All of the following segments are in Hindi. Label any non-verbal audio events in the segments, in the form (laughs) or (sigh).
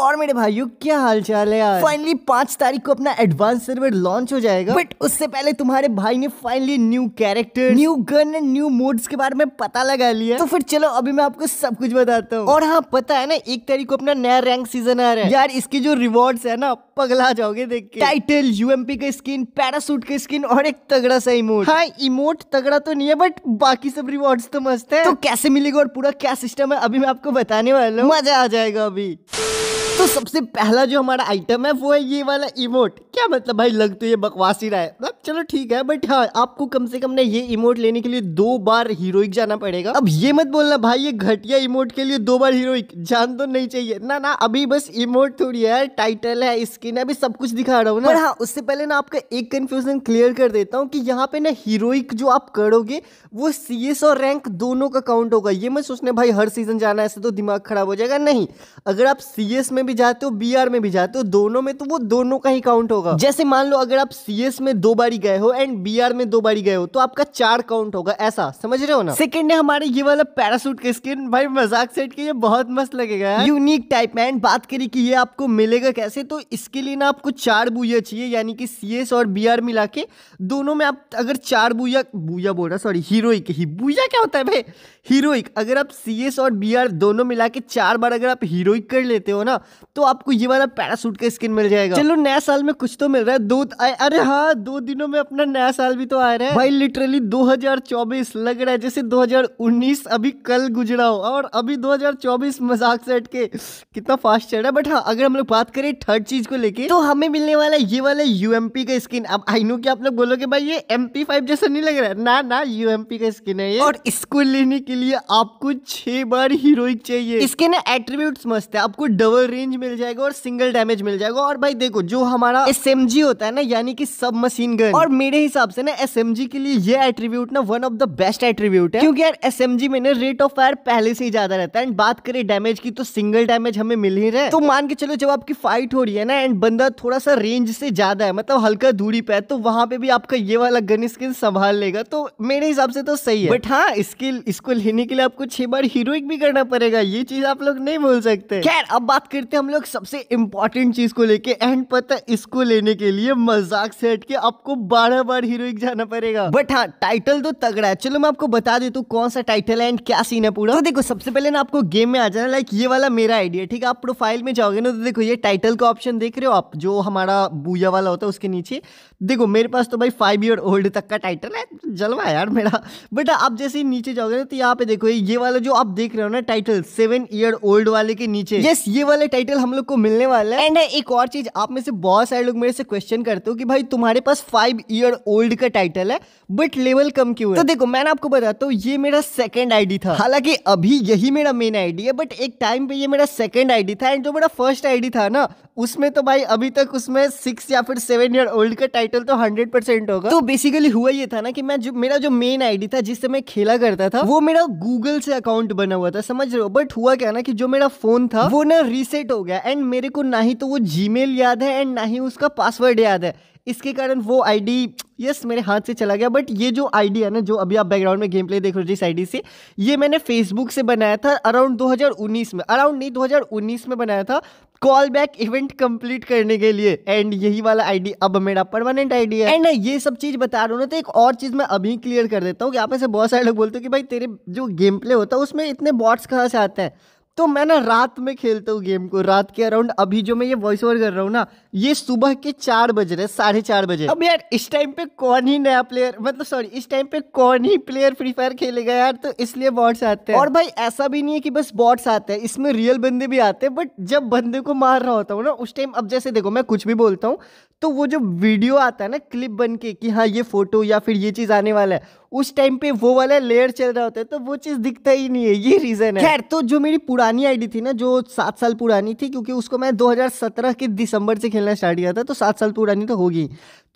और मेरे भाइयों क्या हाल चाल है यार फाइनली पांच तारीख को अपना एडवांस सर्वर लॉन्च हो जाएगा बट उससे पहले तुम्हारे भाई ने finally new character new gun and new modes के बारे में पता लगा लिया तो फिर चलो अभी मैं आपको सब कुछ बताता हूँ और हाँ पता है ना एक तारीख को अपना नया रैंक सीजन आ रहा है यार इसके जो रिवॉर्ड है ना पगला जाओगे देख के टाइटल यूएमपी का स्किन पैरासूट का स्किन और एक तगड़ा सा इमोट हाँ इमोट तगड़ा तो नहीं है बट बाकी सब रिवॉर्ड तो मस्त है तो कैसे मिलेगा और पूरा क्या सिस्टम है अभी मैं आपको बताने वाला हूँ मजा आ जाएगा अभी तो सबसे पहला जो हमारा आइटम है वो है ये वाला इमोट क्या मतलब भाई लग तो ये बकवास ही रहा है अब चलो ठीक है बट हाँ आपको कम से कम ना ये इमोट लेने के लिए दो बार हीरोइक जाना पड़ेगा अब ये मत बोलना भाई ये घटिया इमोट के लिए दो बार हीरोइक जान तो नहीं चाहिए ना ना अभी बस इमोट थोड़ी है टाइटल है स्किन है अभी सब कुछ दिखा रहा हूँ ना हाँ उससे पहले ना आपका एक कंफ्यूजन क्लियर कर देता हूँ कि यहाँ पे ना हीरोइक जो आप करोगे वो सी और रैंक दोनों का काउंट होगा ये मत सोचने भाई हर सीजन जाना ऐसे तो दिमाग खराब हो जाएगा नहीं अगर आप सी में में भी जाते हो बी में भी जाते हो दोनों में तो वो दोनों का ही काउंट होगा जैसे मान लो अगर आप सी में दो बारी गए हो एंड बी में दो बारी गए हो तो आपका चार काउंट होगा ऐसा समझ रहे हो ना सेकंड है हमारे ये वाला पैरासूट का स्किन भाई मजाक सेट के ये बहुत मस्त लगेगा यूनिक टाइप में एंड बात करी की ये आपको मिलेगा कैसे तो इसके लिए ना आपको चार बुया चाहिए यानी कि सी और बी मिला के दोनों में आप अगर चार बुया बुया बोल रहा सॉरी हीरोई ही बुया क्या होता है भाई हीरोइक अगर आप सी एस और बी आर दोनों मिला के चार बार अगर आप हीरोइक कर लेते हो ना तो आपको ये वाला पैरासूट का स्किन मिल जाएगा चलो नया साल में कुछ तो मिल रहा है दो अरे हाँ दो दिनों में अपना नया साल भी तो आ रहा है भाई लिटरली 2024 लग रहा है जैसे 2019 अभी कल गुजरा हो और अभी 2024 मजाक से हटके कितना फास्ट चल रहा है बट हाँ अगर हम लोग बात करें थर्ड चीज को लेके तो हमें मिलने वाला ये वाला पी का स्किन अब आई नो की आप लोग बोलोगे भाई ये एम जैसा नहीं लग रहा है ना ना यूएमपी का स्किन है ये और इसको लेने के लिए आपको छह बार हीरोइक चाहिए इसके ना एट्रीब्यूट मस्त है आपको डबल रेंज मिल जाएगा और सिंगल डैमेज मिल जाएगा और भाई देखो जो हमारा एस होता है ना यानी कि सब मशीन गन और मेरे हिसाब से ना एस के लिए ये एट्रीब्यूट ना one of the best attribute है क्योंकि यार एस में ना रेट ऑफ फायर पहले से ही ज्यादा रहता है एंड बात करें डैमेज की तो सिंगल डैमेज हमें मिल ही रहे तो मान के चलो जब आपकी फाइट हो रही है ना एंड बंदा थोड़ा सा रेंज से ज्यादा है मतलब हल्का दूरी पे है तो वहां पे भी आपका ये वाला गन स्किल संभाल लेगा तो मेरे हिसाब से तो सही है बट हाँ स्किल इसको रहने के लिए आपको छह बार हीरोइक भी करना पड़ेगा ये चीज आप लोग नहीं बोल सकते खैर अब बात करते हैं हम लोग सबसे इम्पोर्टेंट चीज को लेके एंड पता इसको लेने के लिए मजाक से हट के आपको बारह बार हीरोइक जाना पड़ेगा बट हाँ टाइटल तो तगड़ा है चलो मैं आपको बता देता हूँ कौन सा टाइटल है एंड क्या सीन है पूरा तो देखो सबसे पहले ना आपको गेम में आ जाना लाइक ये वाला मेरा आइडिया ठीक है आप प्रोफाइल में जाओगे ना तो देखो ये टाइटल का ऑप्शन देख रहे हो आप जो हमारा बूया वाला होता है उसके नीचे देखो मेरे पास तो भाई फाइव ईयर ओल्ड तक का टाइटल है जलवा यार मेरा बट हाँ, आप जैसे ही नीचे जाओगे ना तो यहाँ यहाँ पे देखो ये वाला जो आप देख रहे हो ना टाइटल सेवन ईयर ओल्ड वाले के नीचे यस ये वाले टाइटल हम लोग को मिलने वाला है एंड एक और चीज आप में से बहुत सारे लोग मेरे से क्वेश्चन करते हो कि भाई तुम्हारे पास फाइव ईयर ओल्ड का टाइटल है बट लेवल कम क्यों है तो देखो मैंने आपको बताता हूँ तो ये मेरा सेकंड आईडी था हालांकि अभी यही मेरा मेन आईडी है बट एक टाइम पे ये मेरा सेकंड आईडी था एंड जो मेरा फर्स्ट आईडी था ना उसमें तो भाई अभी तक उसमें सिक्स या फिर सेवन ईयर ओल्ड का टाइटल तो हंड्रेड परसेंट होगा तो बेसिकली हुआ ये था ना कि मैं जो मेरा जो मेन आईडी था जिससे मैं खेला करता था वो मेरा गूगल से अकाउंट बना हुआ था समझ रहे हो बट हुआ क्या ना कि जो मेरा फोन था वो ना रीसेट हो गया एंड मेरे को ना ही तो वो जी याद है एंड ना ही उसका पासवर्ड याद है इसके कारण वो आईडी यस मेरे हाथ से चला गया बट ये जो आईडी है ना जो अभी आप बैकग्राउंड में गेम प्ले देख रहे हो जिस आईडी से ये मैंने फेसबुक से बनाया था अराउंड 2019 में अराउंड नहीं 2019 में बनाया था कॉल बैक इवेंट कंप्लीट करने के लिए एंड यही वाला आईडी अब मेरा परमानेंट आईडी है एंड ये सब चीज बता रहा हूँ ना तो एक और चीज मैं अभी क्लियर कर देता हूँ कि आप ऐसे बहुत सारे लोग बोलते हो कि भाई तेरे जो गेम प्ले होता है उसमें इतने बॉट्स कहाँ से आते हैं तो मैं ना रात में खेलता हूँ गेम को रात के अराउंड अभी जो मैं ये वॉइस ओवर कर रहा हूँ ना ये सुबह के चार बज रहे साढ़े चार बजे अब यार इस टाइम पे कौन ही नया प्लेयर मतलब सॉरी इस टाइम पे कौन ही प्लेयर फ्री फायर खेलेगा यार तो इसलिए बॉट्स आते हैं और भाई ऐसा भी नहीं है कि बस बॉट्स आते हैं इसमें रियल बंदे भी आते हैं बट जब बंदे को मार रहा होता हूँ ना उस टाइम अब जैसे देखो मैं कुछ भी बोलता हूँ तो वो जो वीडियो आता है ना क्लिप बन के कि हाँ ये फोटो या फिर ये चीज़ आने वाला है उस टाइम पे वो वाला लेयर चल रहा होता है तो वो चीज़ दिखता ही नहीं है ये रीज़न है खैर तो जो मेरी पूरा पुरानी आईडी थी ना जो सात साल पुरानी थी क्योंकि उसको मैं 2017 के दिसंबर से खेलना स्टार्ट किया था तो सात साल पुरानी तो होगी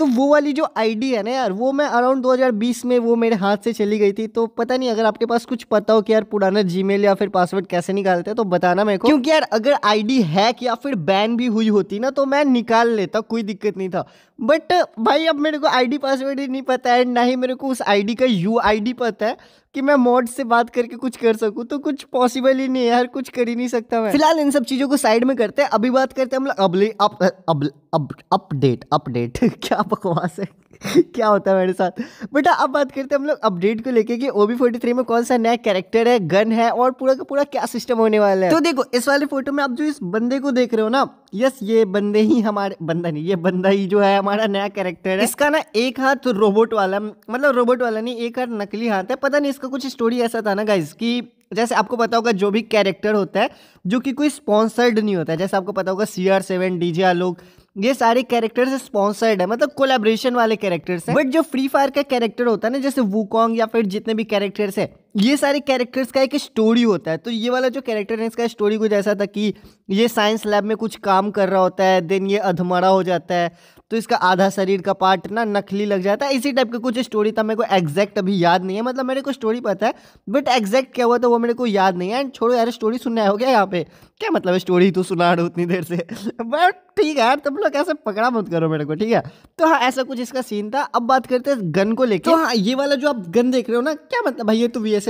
तो वो वाली जो आईडी है ना यार वो मैं अराउंड 2020 में वो मेरे हाथ से चली गई थी तो पता नहीं अगर आपके पास कुछ पता हो कि यार पुराना जीमेल या फिर पासवर्ड कैसे निकालते हैं तो बताना मेरे को क्योंकि यार अगर आईडी हैक या फिर बैन भी हुई होती ना तो मैं निकाल लेता कोई दिक्कत नहीं था बट भाई अब मेरे को आईडी पासवर्ड ही नहीं पता है ना ही मेरे को उस आईडी का यू आईडी पता है कि मैं मॉड से बात करके कुछ कर सकूं तो कुछ पॉसिबल ही नहीं है यार कुछ कर ही नहीं सकता मैं फिलहाल इन सब चीज़ों को साइड में करते हैं अभी बात करते हैं हम लोग अब अपडेट अपडेट क्या बकवास है (laughs) क्या होता है मेरे साथ बेटा अब बात करते हैं हम लोग अपडेट को लेके कि ओबी फोर्टी थ्री में कौन सा नया कैरेक्टर है गन है और पूरा का पूरा क्या सिस्टम होने वाला है तो देखो इस वाले फोटो में आप जो इस बंदे को देख रहे हो ना यस ये बंदे ही हमारे बंदा नहीं ये बंदा ही जो है हमारा नया कैरेक्टर है इसका ना एक हाथ रोबोट वाला मतलब रोबोट वाला नहीं एक हाथ नकली हाथ है पता नहीं इसका कुछ स्टोरी ऐसा था ना गाइज की जैसे आपको पता होगा जो भी कैरेक्टर होता है जो कि कोई स्पॉन्सर्ड नहीं होता है जैसे आपको पता होगा C R seven D J Alok ये सारे कैरेक्टर्स स्पॉन्सर्ड है मतलब कोलेब्रेशन वाले कैरेक्टर्स हैं बट जो फ्री फायर का कैरेक्टर होता है ना जैसे वूकॉन्ग या फिर जितने भी कैरेक्टर्स है ये सारे कैरेक्टर्स का एक स्टोरी होता है तो ये वाला जो कैरेक्टर है इसका स्टोरी कुछ ऐसा था कि ये साइंस लैब में कुछ काम कर रहा होता है देन ये अधमरा हो जाता है तो इसका आधा शरीर का पार्ट ना नकली लग जाता है इसी टाइप का कुछ स्टोरी था मेरे को एग्जैक्ट अभी याद नहीं है मतलब मेरे को स्टोरी पता है बट एग्जैक्ट क्या हुआ था वो मेरे को याद नहीं है एंड छोड़ो यार स्टोरी सुनना हो गया यहाँ पे क्या मतलब स्टोरी तो सुना रहा उतनी देर से बट (laughs) ठीक है यार तुम लोग ऐसे पकड़ा मत करो मेरे को ठीक है तो हाँ ऐसा कुछ इसका सीन था अब बात करते हैं गन को लेकर तो हाँ ये वाला जो आप गन देख रहे हो ना क्या मतलब भाई ये तो वी है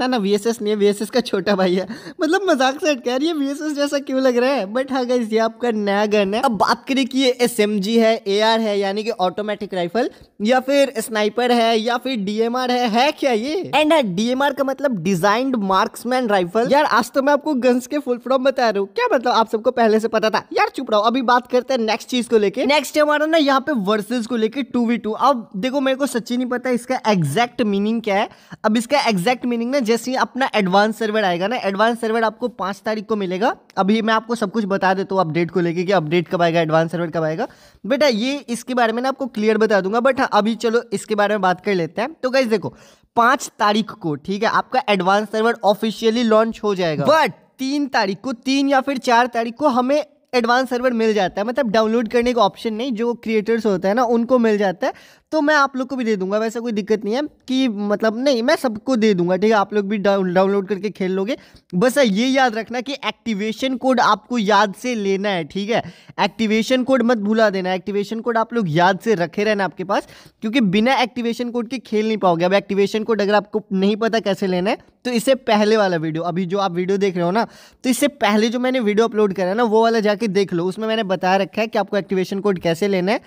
ना ना वी नहीं है वी का छोटा भाई है मतलब मजाक से हट यार ये वी जैसा क्यों लग रहा है बट हाँ गाइज ये आपका नया गन है अब बात करें कि ये एस है ए है यानी कि ऑटोमेटिक राइफल या फिर स्नाइपर है या फिर डीएमआर है है क्या ये एंड है डीएमआर का मतलब डिजाइंड मार्क्समैन राइफल यार आज तो मैं आपको गन्स के फुल फॉर्म बता रहा हूँ क्या मतलब आप सबको पहले से पता था यार चुप रहो अभी बात करते हैं नेक्स्ट चीज को लेके नेक्स्ट हमारा ना यहाँ पे वर्सेज को लेके टू वी टू अब देखो मेरे को सच्ची नहीं पता इसका एग्जैक्ट मीनिंग क्या है अब इसका एग्जैक्ट मीनिंग ना जैसे ही अपना एडवांस सर्वर आएगा ना एडवांस सर्वर आपको पाँच तारीख को मिलेगा अभी मैं आपको सब कुछ बता देता हूँ अपडेट को लेके कि अपडेट कब आएगा एडवांस सर्वर कब आएगा बेटा हाँ, ये इसके बारे में ना आपको क्लियर बता दूंगा बट हाँ, अभी चलो इसके बारे में बात कर लेते हैं तो गाइज देखो पाँच तारीख को ठीक है आपका एडवांस सर्वर ऑफिशियली लॉन्च हो जाएगा बट तीन तारीख को तीन या फिर चार तारीख को हमें एडवांस सर्वर मिल जाता है मतलब डाउनलोड करने का ऑप्शन नहीं जो क्रिएटर्स होते हैं ना उनको मिल जाता है तो मैं आप लोग को भी दे दूंगा वैसा कोई दिक्कत नहीं है कि मतलब नहीं मैं सबको दे दूंगा ठीक है आप लोग भी डाउनलोड करके खेल लोगे बस ये याद रखना कि एक्टिवेशन कोड आपको याद से लेना है ठीक है एक्टिवेशन कोड मत भूला देना एक्टिवेशन कोड आप लोग याद से रखे रहना आपके पास क्योंकि बिना एक्टिवेशन कोड के खेल नहीं पाओगे अब एक्टिवेशन कोड अगर आपको नहीं पता कैसे लेना है तो इससे पहले वाला वीडियो अभी जो आप वीडियो देख रहे हो ना तो इससे पहले जो मैंने वीडियो अपलोड करा है ना वो वाला जाकर जाके देख लो उसमें मैंने बता रखा है कि आपको एक्टिवेशन कोड कैसे लेना है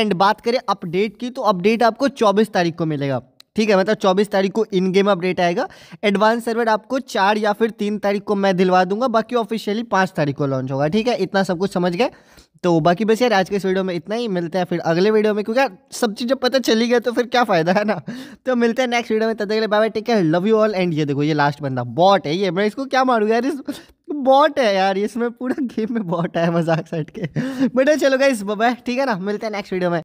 एंड बात करें अपडेट की तो अपडेट आपको चौबीस तारीख को मिलेगा ठीक है मतलब 24 तारीख को इन गेम अपडेट आएगा एडवांस सर्वर आपको चार या फिर तीन तारीख को मैं दिलवा दूंगा बाकी ऑफिशियली पाँच तारीख को लॉन्च होगा ठीक है इतना सब कुछ समझ गए तो बाकी बस यार आज के इस वीडियो में इतना ही मिलते हैं फिर अगले वीडियो में क्योंकि यार सब चीज़ जब पता चली गया तो फिर क्या फ़ायदा है ना तो मिलते हैं नेक्स्ट वीडियो में तब तक bye bye take care love you all and ये देखो ये लास्ट बंदा बॉट है ये मैं इसको क्या मारूँ यार इस बॉट है यार इसमें पूरा गेम में बॉट है मजाक सेट के बेटा चलो गाइस बाय ठीक है ना मिलते हैं नेक्स्ट वीडियो में